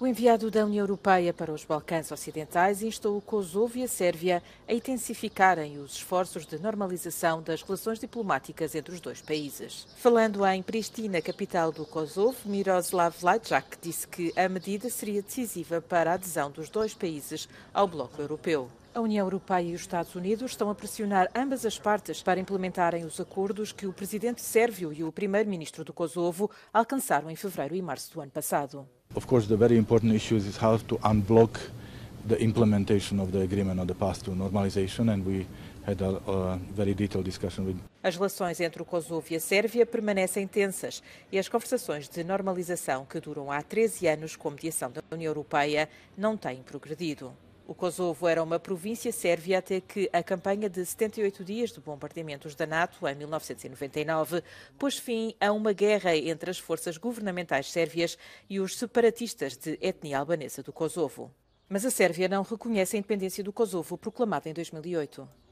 O enviado da União Europeia para os Balcãs Ocidentais instou o Kosovo e a Sérvia a intensificarem os esforços de normalização das relações diplomáticas entre os dois países. Falando em Pristina, capital do Kosovo, Miroslav Lajcak disse que a medida seria decisiva para a adesão dos dois países ao bloco europeu. A União Europeia e os Estados Unidos estão a pressionar ambas as partes para implementarem os acordos que o presidente sérvio e o primeiro-ministro do Kosovo alcançaram em fevereiro e março do ano passado. Of course, the very important issue is how to unblock the implementation of the agreement on the path to normalization, and we had a, a very detailed discussion with. As relações entre o Kosovo e a Sérvia permanecem tensas e as conversações de normalização que duram há 13 anos com mediação da União Europeia não têm progredido. O Kosovo era uma província sérvia até que a campanha de 78 dias de bombardeamentos da NATO, em 1999, pôs fim a uma guerra entre as forças governamentais sérvias e os separatistas de etnia albanesa do Kosovo. Mas a Sérvia não reconhece a independência do Kosovo, proclamada em 2008.